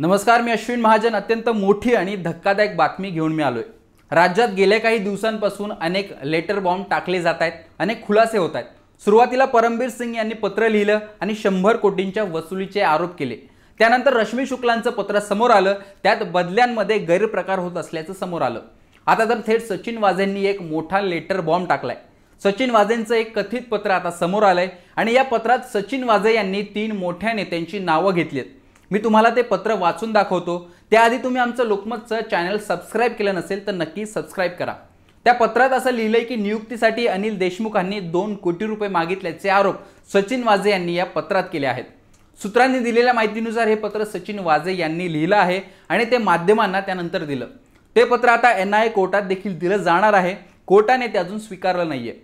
नमस्कार मी अश्विन महाजन अत्यंत मोठी आणि धक्कादायक बातमी घेऊन मी आलोय राज्यात गेल्या काही दिवसांपासून अनेक लेटर बॉम्ब टाकले जात आहेत अनेक खुलासे होत आहेत सुरुवातीला परमबीर सिंग यांनी पत्र लिहिलं आणि शंभर कोटींच्या वसुलीचे आरोप केले त्यानंतर रश्मी शुक्लांचं पत्र समोर आलं त्यात बदल्यांमध्ये गैरप्रकार होत असल्याचं समोर आलं आता तर थेट सचिन वाझेंनी एक मोठा लेटर बॉम्ब टाकलाय सचिन वाझेंचं एक कथित पत्र आता समोर आलंय आणि या पत्रात सचिन वाझे यांनी तीन मोठ्या नेत्यांची नावं घेतली आहेत मी तुम्हाला ते पत्र वाचून दाखवतो त्याआधी तुम्ही आमचं लोकमतचं चॅनल सबस्क्राईब केलं नसेल तर नक्की सबस्क्राईब करा त्या पत्रात असं लिहिलंय की नियुक्तीसाठी अनिल देशमुखांनी दोन कोटी रुपये मागितल्याचे आरोप सचिन वाजे यांनी या पत्रात केले आहेत सूत्रांनी दिलेल्या माहितीनुसार हे पत्र सचिन वाजे यांनी लिहिलं आहे आणि ते माध्यमांना त्यानंतर दिलं ते पत्र आता एन आय कोर्टात देखील दिलं जाणार आहे कोर्टाने ते अजून स्वीकारलं नाहीये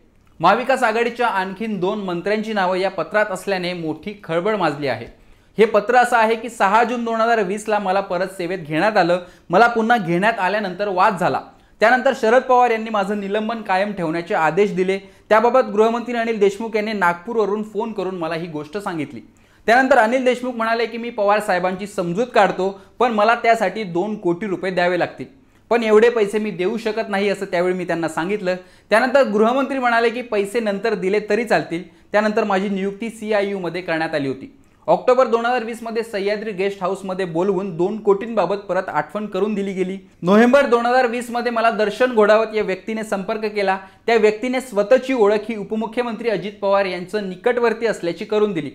महाविकास आघाडीच्या आणखीन दोन मंत्र्यांची नावं या पत्रात असल्याने मोठी खळबळ माजली आहे हे पत्र असं आहे की सहा जून दोन हजार वीसला मला परत सेवेत घेण्यात आलं मला पुन्हा घेण्यात आल्यानंतर वाद झाला त्यानंतर शरद पवार यांनी माझं निलंबन कायम ठेवण्याचे आदेश दिले त्याबाबत गृहमंत्री अनिल देशमुख यांनी नागपूरवरून फोन करून मला ही गोष्ट सांगितली त्यानंतर अनिल देशमुख म्हणाले की मी पवार साहेबांची समजूत काढतो पण मला त्यासाठी दोन कोटी रुपये द्यावे लागतील पण एवढे पैसे मी देऊ शकत नाही असं त्यावेळी मी त्यांना सांगितलं त्यानंतर गृहमंत्री म्हणाले की पैसे नंतर दिले तरी चालतील त्यानंतर माझी नियुक्ती सी आय यूमध्ये करण्यात आली होती ऑक्टोबर दोन हजार वीस मध्ये सह्याद्री गेस्ट हाऊसमध्ये बोलवून दोन कोटींबाबत परत आठवण करून दिली गेली नोव्हेंबर दोन हजार वीस मध्ये मला दर्शन घोडावत या व्यक्तीने संपर्क केला त्या व्यक्तीने स्वतःची ओळख ही उपमुख्यमंत्री अजित पवार यांचं निकटवर्ती असल्याची करून दिली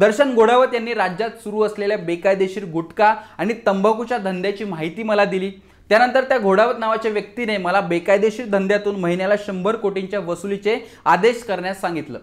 दर्शन घोडावत यांनी राज्यात सुरू असलेल्या बेकायदेशीर गुटखा आणि तंबाखूच्या धंद्याची माहिती मला दिली त्यानंतर त्या घोडावत नावाच्या व्यक्तीने मला बेकायदेशीर धंद्यातून महिन्याला शंभर कोटींच्या वसुलीचे आदेश करण्यास सांगितलं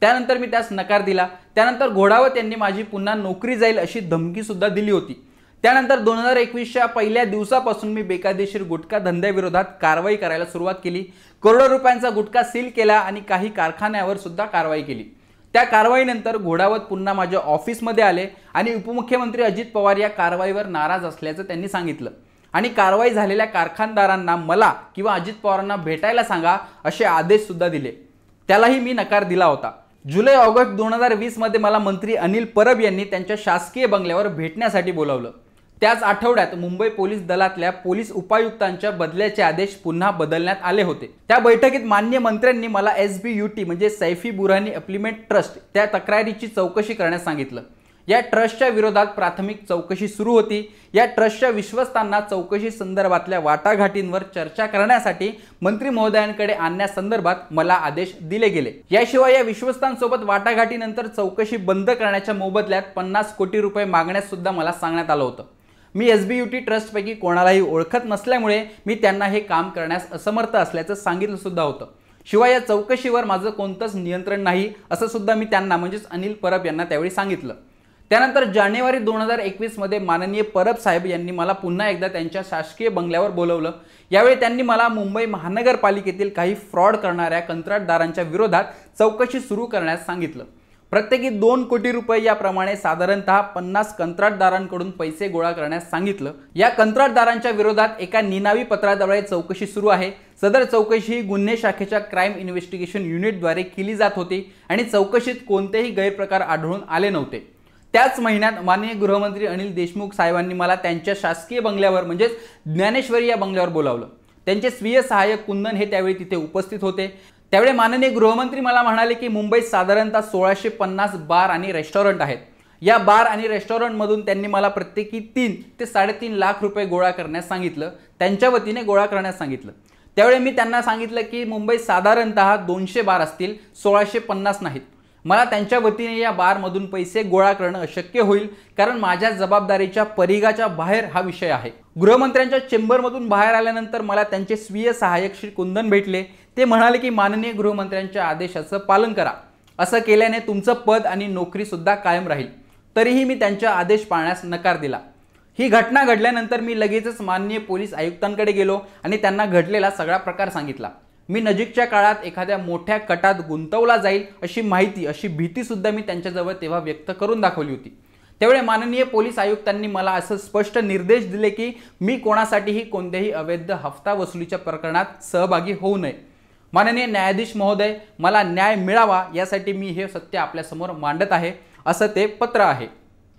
त्यानंतर मी त्यास नकार दिला त्यानंतर घोडावत यांनी माझी पुन्हा नोकरी जाईल अशी धमकीसुद्धा दिली होती त्यानंतर दोन हजार एकवीसच्या पहिल्या दिवसापासून मी बेकायदेशीर गुटखा धंद्याविरोधात कारवाई करायला सुरुवात केली करोडो रुपयांचा गुटखा सील केला आणि काही कारखान्यावर सुद्धा कारवाई केली त्या कारवाईनंतर घोडावत पुन्हा माझ्या ऑफिसमध्ये आले आणि उपमुख्यमंत्री अजित पवार या कारवाईवर नाराज असल्याचं त्यांनी सांगितलं आणि कारवाई झालेल्या कारखानदारांना मला किंवा अजित पवारांना भेटायला सांगा असे आदेश सुद्धा दिले त्यालाही मी नकार दिला होता जुलै ऑगस्ट दोन हजार वीसमध्ये मला मंत्री अनिल परब यांनी त्यांच्या शासकीय बंगल्यावर भेटण्यासाठी बोलावलं त्याच आठवड्यात मुंबई पोलीस दलातल्या पोलीस उपायुक्तांच्या बदल्याचे आदेश पुन्हा बदलण्यात आले होते त्या बैठकीत मान्य मंत्र्यांनी मला एस बी यू टी म्हणजे सैफी बुरानी अप्लिमेंट ट्रस्ट त्या तक्रारीची चौकशी करण्यास सांगितलं या ट्रस्टच्या विरोधात प्राथमिक चौकशी सुरू होती या ट्रस्टच्या विश्वस्तांना चौकशी संदर्भातल्या वाटाघाटींवर चर्चा करण्यासाठी मंत्री महोदयांकडे आणण्यासंदर्भात मला आदेश दिले गेले याशिवाय या विश्वस्तांसोबत वाटाघाटीनंतर चौकशी बंद करण्याच्या मोबदल्यात पन्नास कोटी रुपये मागण्यास सुद्धा मला सांगण्यात आलं होतं मी एस बी यू टी ट्रस्टपैकी कोणालाही ओळखत नसल्यामुळे मी त्यांना हे काम करण्यास असमर्थ असल्याचं सांगितलं सुद्धा होतं शिवाय या चौकशीवर माझं कोणतंच नियंत्रण नाही असं सुद्धा मी त्यांना म्हणजेच अनिल परब यांना त्यावेळी सांगितलं त्यानंतर जानेवारी दोन हजार एकवीसमध्ये माननीय परब साहेब यांनी मला पुन्हा एकदा त्यांच्या शासकीय बंगल्यावर बोलवलं यावेळी त्यांनी मला मुंबई महानगरपालिकेतील काही फ्रॉड करणाऱ्या कंत्राटदारांच्या विरोधात चौकशी सुरू करण्यास सांगितलं प्रत्येकी दोन कोटी रुपये याप्रमाणे साधारणतः पन्नास कंत्राटदारांकडून पैसे गोळा करण्यास सांगितलं या कंत्राटदारांच्या विरोधात एका निनावी पत्राद्वारे चौकशी सुरू आहे सदर चौकशी ही गुन्हे शाखेच्या क्राईम इन्व्हेस्टिगेशन युनिटद्वारे केली जात होती आणि चौकशीत कोणतेही गैरप्रकार आढळून आले नव्हते त्याच महिन्यात माननीय गृहमंत्री अनिल देशमुख साहेबांनी मला त्यांच्या शासकीय बंगल्यावर म्हणजेच ज्ञानेश्वरी या बंगल्यावर बोलावलं त्यांचे स्वीय सहाय्यक कुंदन हे त्यावेळी तिथे उपस्थित होते त्यावेळी माननीय गृहमंत्री मला म्हणाले की मुंबईत साधारणतः सोळाशे पन्नास बार आणि रेस्टॉरंट आहेत या बार आणि रेस्टॉरंटमधून त्यांनी मला प्रत्येकी तीन ते साडेतीन लाख रुपये गोळा करण्यास सांगितलं त्यांच्या वतीने गोळा करण्यास सांगितलं त्यावेळी मी त्यांना सांगितलं की मुंबईत साधारणतः दोनशे बार असतील सोळाशे पन्नास नाहीत मला त्यांच्या वतीने या बारमधून पैसे गोळा करणं अशक्य होईल कारण माझ्या जबाबदारीच्या परिघाच्या बाहेर हा विषय आहे गृहमंत्र्यांच्या चेंबरमधून बाहेर आल्यानंतर मला त्यांचे स्वीय सहाय्यक श्री कुंदन भेटले ते म्हणाले की माननीय गृहमंत्र्यांच्या आदेशाचं पालन करा असं केल्याने तुमचं पद आणि नोकरी सुद्धा कायम राहील तरीही मी त्यांच्या आदेश पाळण्यास नकार दिला ही घटना घडल्यानंतर मी लगेचच माननीय पोलीस आयुक्तांकडे गेलो आणि त्यांना घडलेला सगळा प्रकार सांगितला मी नजीकच्या काळात एखाद्या मोठ्या कटात गुंतवला जाईल अशी माहिती अशी भीतीसुद्धा मी त्यांच्याजवळ तेव्हा व्यक्त करून दाखवली होती त्यावेळी माननीय पोलीस आयुक्तांनी मला असं स्पष्ट निर्देश दिले की मी कोणासाठीही कोणत्याही अवैध हफ्ता वसुलीच्या प्रकरणात सहभागी होऊ नये माननीय न्यायाधीश महोदय मला न्याय मिळावा यासाठी मी हे सत्य आपल्यासमोर मांडत आहे असं ते पत्र आहे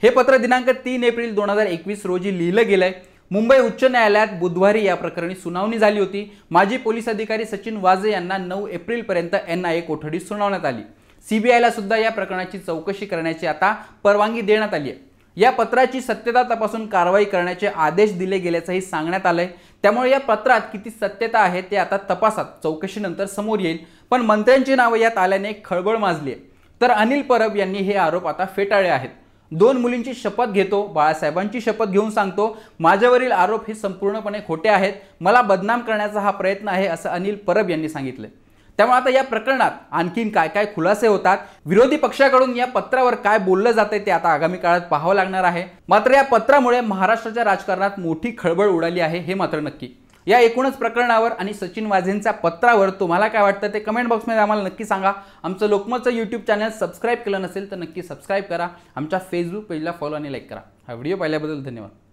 हे पत्र दिनांक तीन एप्रिल दोन हजार एकवीस रोजी लिहिलं गेलं आहे मुंबई उच्च न्यायालयात बुधवारी या प्रकरणी सुनावणी झाली होती माजी पोलीस अधिकारी सचिन वाजे यांना नऊ एप्रिलपर्यंत एन आय ए कोठडी सुनावण्यात आली सीबीआयला सुद्धा या प्रकरणाची चौकशी करण्याची आता परवानगी देण्यात आली आहे या पत्राची सत्यता तपासून कारवाई करण्याचे आदेश दिले गेल्याचंही सांगण्यात आलंय त्यामुळे या पत्रात किती सत्यता आहे ते आता तपासात चौकशीनंतर समोर येईल पण मंत्र्यांची नावं यात आल्याने खळबळ माजली आहे तर अनिल परब यांनी हे आरोप आता फेटाळले आहेत दोन मुलींची शपथ घेतो बाळासाहेबांची शपथ घेऊन सांगतो माझ्यावरील आरोप हे संपूर्णपणे खोटे आहेत मला बदनाम करण्याचा हा प्रयत्न आहे असं अनिल परब यांनी सांगितलं त्यामुळे आता या प्रकरणात आणखीन काय काय खुलासे होतात विरोधी पक्षाकडून या पत्रावर काय बोललं जाते ते आता आगामी काळात पाहावं लागणार आहे मात्र या पत्रामुळे महाराष्ट्राच्या राजकारणात मोठी खळबळ उडाली आहे हे मात्र नक्की या एकूणच प्रकरणावर आणि सचिन वाझेंच्या पत्रावर तुम्हाला काय वाटतं ते कमेंट बॉक्समध्ये आम्हाला नक्की सांगा आमचं लोकमतचं यूट्यूब चॅनल सबस्क्राईब केलं नसेल तर नक्की सबस्क्राईब करा आमच्या फेसबुक पेजला फॉलो आणि लाईक करा हा व्हिडिओ पाहिल्याबद्दल धन्यवाद